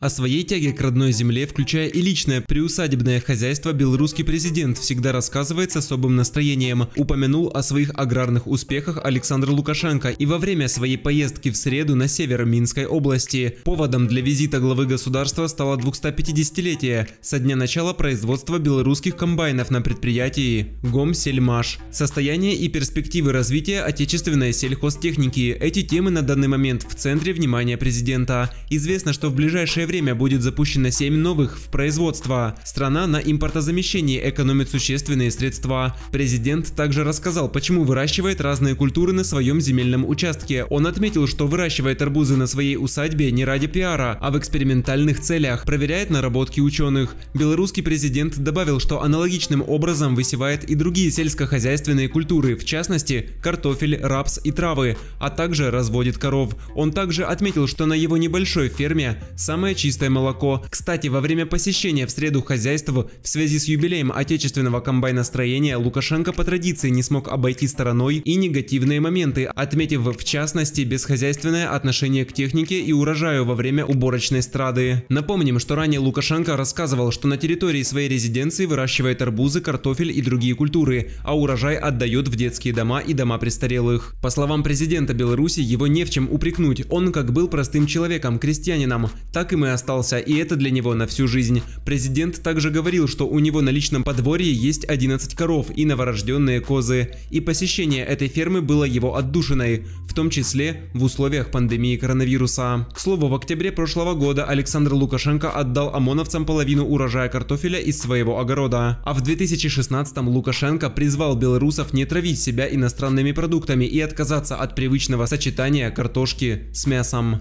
О своей тяге к родной земле, включая и личное приусадебное хозяйство, белорусский президент всегда рассказывает с особым настроением. Упомянул о своих аграрных успехах Александр Лукашенко и во время своей поездки в среду на север Минской области. Поводом для визита главы государства стало 250-летие со дня начала производства белорусских комбайнов на предприятии «Гомсельмаш». Состояние и перспективы развития отечественной сельхозтехники – эти темы на данный момент в центре внимания президента. Известно, что в ближайшее время будет запущено 7 новых в производство. Страна на импортозамещении экономит существенные средства. Президент также рассказал, почему выращивает разные культуры на своем земельном участке. Он отметил, что выращивает арбузы на своей усадьбе не ради пиара, а в экспериментальных целях, проверяет наработки ученых. Белорусский президент добавил, что аналогичным образом высевает и другие сельскохозяйственные культуры, в частности, картофель, рапс и травы, а также разводит коров. Он также отметил, что на его небольшой ферме самое чистое молоко. Кстати, во время посещения в среду хозяйства в связи с юбилеем отечественного комбайностроения Лукашенко по традиции не смог обойти стороной и негативные моменты, отметив в частности бесхозяйственное отношение к технике и урожаю во время уборочной страды. Напомним, что ранее Лукашенко рассказывал, что на территории своей резиденции выращивает арбузы, картофель и другие культуры, а урожай отдает в детские дома и дома престарелых. По словам президента Беларуси, его не в чем упрекнуть. Он как был простым человеком, крестьянином, так и мы и остался, и это для него на всю жизнь. Президент также говорил, что у него на личном подворье есть 11 коров и новорожденные козы, и посещение этой фермы было его отдушиной, в том числе в условиях пандемии коронавируса. К слову, в октябре прошлого года Александр Лукашенко отдал ОМОНовцам половину урожая картофеля из своего огорода. А в 2016-м Лукашенко призвал белорусов не травить себя иностранными продуктами и отказаться от привычного сочетания картошки с мясом.